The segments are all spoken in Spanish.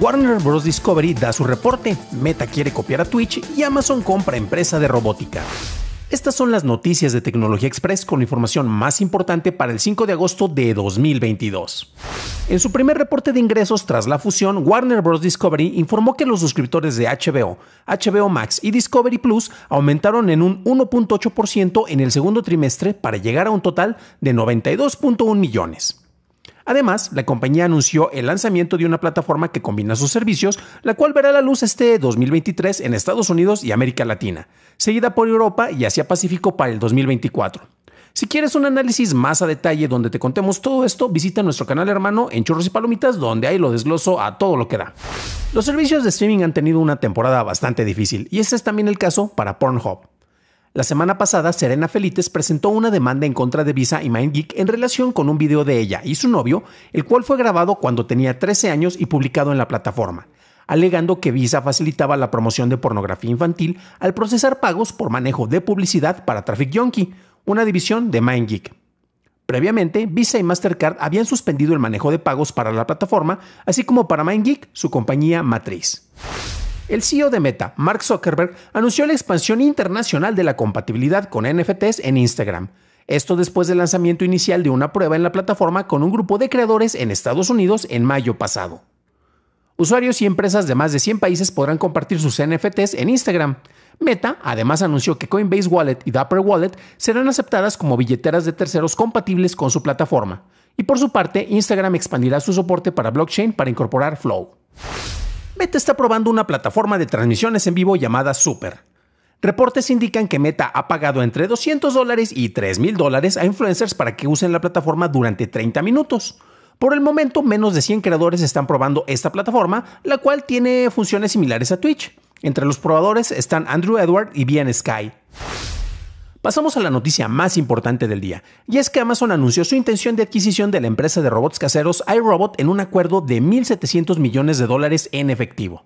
Warner Bros. Discovery da su reporte, Meta quiere copiar a Twitch y Amazon compra empresa de robótica. Estas son las noticias de Tecnología Express con la información más importante para el 5 de agosto de 2022. En su primer reporte de ingresos tras la fusión, Warner Bros. Discovery informó que los suscriptores de HBO, HBO Max y Discovery Plus aumentaron en un 1.8% en el segundo trimestre para llegar a un total de 92.1 millones. Además, la compañía anunció el lanzamiento de una plataforma que combina sus servicios, la cual verá la luz este 2023 en Estados Unidos y América Latina, seguida por Europa y Asia Pacífico para el 2024. Si quieres un análisis más a detalle donde te contemos todo esto, visita nuestro canal hermano en Churros y Palomitas, donde ahí lo desgloso a todo lo que da. Los servicios de streaming han tenido una temporada bastante difícil, y este es también el caso para Pornhub. La semana pasada, Serena Felites presentó una demanda en contra de Visa y MindGeek en relación con un video de ella y su novio, el cual fue grabado cuando tenía 13 años y publicado en la plataforma, alegando que Visa facilitaba la promoción de pornografía infantil al procesar pagos por manejo de publicidad para Traffic Junkie, una división de MindGeek. Previamente, Visa y Mastercard habían suspendido el manejo de pagos para la plataforma, así como para MindGeek, su compañía matriz el CEO de Meta, Mark Zuckerberg, anunció la expansión internacional de la compatibilidad con NFTs en Instagram. Esto después del lanzamiento inicial de una prueba en la plataforma con un grupo de creadores en Estados Unidos en mayo pasado. Usuarios y empresas de más de 100 países podrán compartir sus NFTs en Instagram. Meta además anunció que Coinbase Wallet y Dapper Wallet serán aceptadas como billeteras de terceros compatibles con su plataforma. Y por su parte, Instagram expandirá su soporte para blockchain para incorporar Flow. Meta está probando una plataforma de transmisiones en vivo llamada Super. Reportes indican que Meta ha pagado entre 200 dólares y 3.000 dólares a influencers para que usen la plataforma durante 30 minutos. Por el momento, menos de 100 creadores están probando esta plataforma, la cual tiene funciones similares a Twitch. Entre los probadores están Andrew Edward y Bien Sky. Pasamos a la noticia más importante del día, y es que Amazon anunció su intención de adquisición de la empresa de robots caseros iRobot en un acuerdo de 1.700 millones de dólares en efectivo.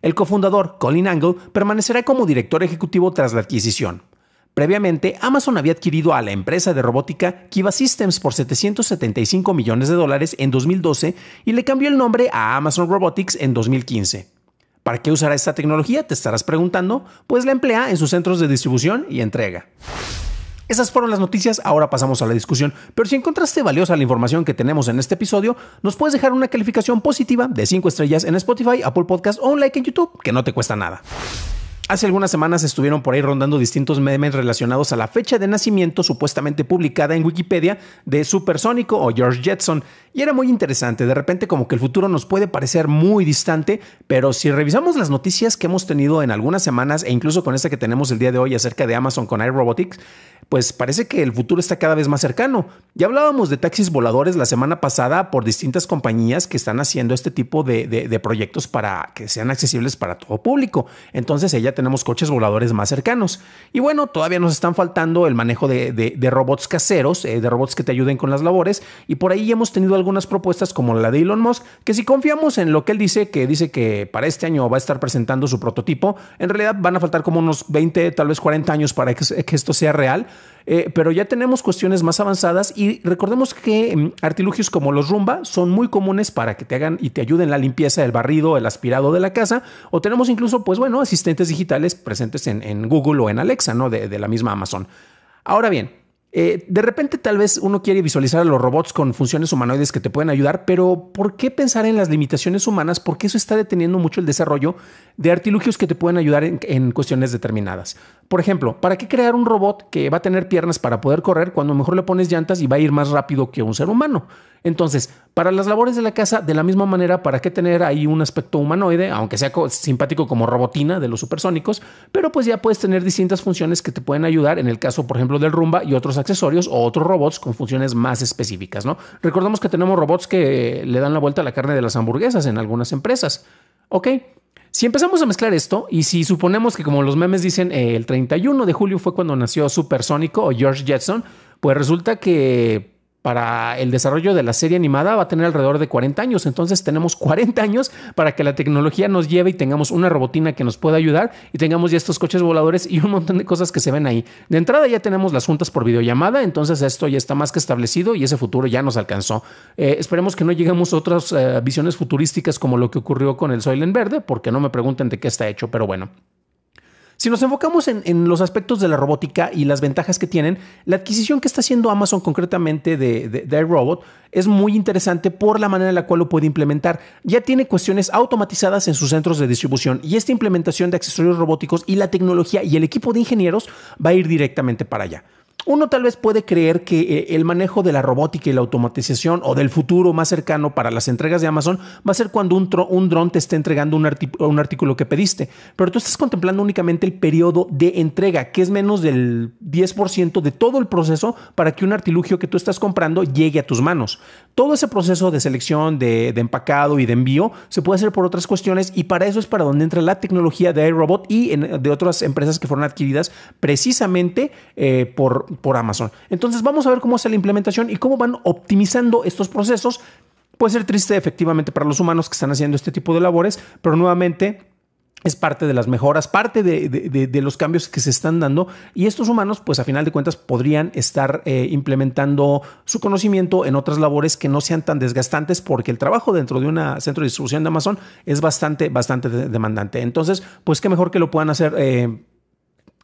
El cofundador, Colin Angle, permanecerá como director ejecutivo tras la adquisición. Previamente, Amazon había adquirido a la empresa de robótica Kiva Systems por 775 millones de dólares en 2012 y le cambió el nombre a Amazon Robotics en 2015. ¿Para qué usará esta tecnología? Te estarás preguntando, pues la emplea en sus centros de distribución y entrega. Esas fueron las noticias, ahora pasamos a la discusión, pero si encontraste valiosa la información que tenemos en este episodio, nos puedes dejar una calificación positiva de 5 estrellas en Spotify, Apple Podcast o un like en YouTube, que no te cuesta nada. Hace algunas semanas estuvieron por ahí rondando distintos memes relacionados a la fecha de nacimiento supuestamente publicada en Wikipedia de Supersónico o George Jetson, y era muy interesante, de repente como que el futuro nos puede parecer muy distante, pero si revisamos las noticias que hemos tenido en algunas semanas e incluso con esta que tenemos el día de hoy acerca de Amazon con iRobotics, pues parece que el futuro está cada vez más cercano. Ya hablábamos de taxis voladores la semana pasada por distintas compañías que están haciendo este tipo de, de proyectos para que sean accesibles para todo público. Entonces ella tenemos coches voladores más cercanos. Y bueno, todavía nos están faltando el manejo de, robots caseros, eh, de robots que te ayuden con las labores. Y por ahí hemos tenido algunas propuestas como la de Elon Musk, que si confiamos en lo que él dice, que dice que para este año va a estar presentando su prototipo, en realidad van a faltar como unos 20, tal vez 40 años para que, esto sea real. Eh, pero ya tenemos cuestiones más avanzadas y recordemos que mm, artilugios como los Rumba son muy comunes para que te hagan y te ayuden la limpieza, del barrido, el aspirado de la casa o tenemos incluso, pues bueno, asistentes digitales presentes en, Google o en Alexa, ¿no? De, la misma Amazon. Ahora bien, eh, de repente tal vez uno quiere visualizar a los robots con funciones humanoides que te pueden ayudar, pero ¿por qué pensar en las limitaciones humanas? Porque eso está deteniendo mucho el desarrollo de artilugios que te pueden ayudar en, cuestiones determinadas. Por ejemplo, ¿para qué crear un robot que va a tener piernas para poder correr cuando mejor le pones llantas y va a ir más rápido que un ser humano? Entonces, para las labores de la casa, de la misma manera, ¿para qué tener ahí un aspecto humanoide, aunque sea simpático como robotina de los supersónicos? Pero pues ya puedes tener distintas funciones que te pueden ayudar, en el caso, por ejemplo, del Rumba y otros accesorios o otros robots con funciones más específicas, ¿no? Recordamos que tenemos robots que le dan la vuelta a la carne de las hamburguesas en algunas empresas. Ok. Si empezamos a mezclar esto y si suponemos que como los memes dicen eh, el 31 de julio fue cuando nació Supersónico o George Jetson, pues resulta que para el desarrollo de la serie animada va a tener alrededor de 40 años. Entonces tenemos 40 años para que la tecnología nos lleve y tengamos una robotina que nos pueda ayudar y tengamos ya estos coches voladores y un montón de cosas que se ven ahí. De entrada ya tenemos las juntas por videollamada, entonces esto ya está más que establecido y ese futuro ya nos alcanzó. Eh, esperemos que no lleguemos a otras eh, visiones futurísticas como lo que ocurrió con el soil en Verde, porque no me pregunten de qué está hecho, pero bueno. Si nos enfocamos en, los aspectos de la robótica y las ventajas que tienen, la adquisición que está haciendo Amazon concretamente de, de, de iRobot es muy interesante por la manera en la cual lo puede implementar. Ya tiene cuestiones automatizadas en sus centros de distribución y esta implementación de accesorios robóticos y la tecnología y el equipo de ingenieros va a ir directamente para allá. Uno tal vez puede creer que eh, el manejo de la robótica y la automatización o del futuro más cercano para las entregas de Amazon va a ser cuando un, un dron te esté entregando un, artículo que pediste, pero tú estás contemplando únicamente el periodo de entrega, que es menos del 10% de todo el proceso para que un artilugio que tú estás comprando llegue a tus manos. Todo ese proceso de selección, de, empacado y de envío se puede hacer por otras cuestiones y para eso es para donde entra la tecnología de iRobot y de otras empresas que fueron adquiridas precisamente eh, por por Amazon. Entonces vamos a ver cómo es la implementación y cómo van optimizando estos procesos. Puede ser triste efectivamente para los humanos que están haciendo este tipo de labores, pero nuevamente es parte de las mejoras, parte de, los cambios que se están dando y estos humanos, pues a final de cuentas, podrían estar eh, implementando su conocimiento en otras labores que no sean tan desgastantes porque el trabajo dentro de un centro de distribución de Amazon es bastante, bastante demandante. Entonces, pues qué mejor que lo puedan hacer. Eh,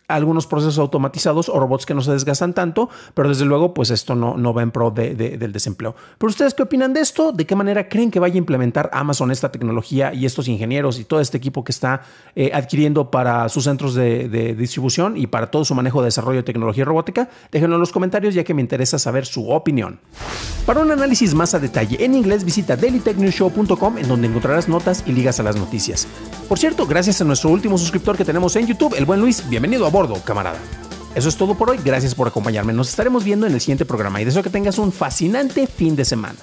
algunos procesos automatizados o robots que no se desgastan tanto, pero desde luego, pues esto no, no va en pro del desempleo. Pero ustedes, ¿qué opinan de esto? ¿De qué manera creen que vaya a implementar Amazon esta tecnología y estos ingenieros y todo este equipo que está eh, adquiriendo para sus centros de, de, distribución y para todo su manejo de desarrollo de tecnología robótica? Déjenlo en los comentarios, ya que me interesa saber su opinión. Para un análisis más a detalle en inglés, visita dailytechnewshow.com, en donde encontrarás notas y ligas a las noticias. Por cierto, gracias a nuestro último suscriptor que tenemos en YouTube, el buen Luis, bienvenido a bordo, camarada. Eso es todo por hoy, gracias por acompañarme, nos estaremos viendo en el siguiente programa y deseo que tengas un fascinante fin de semana.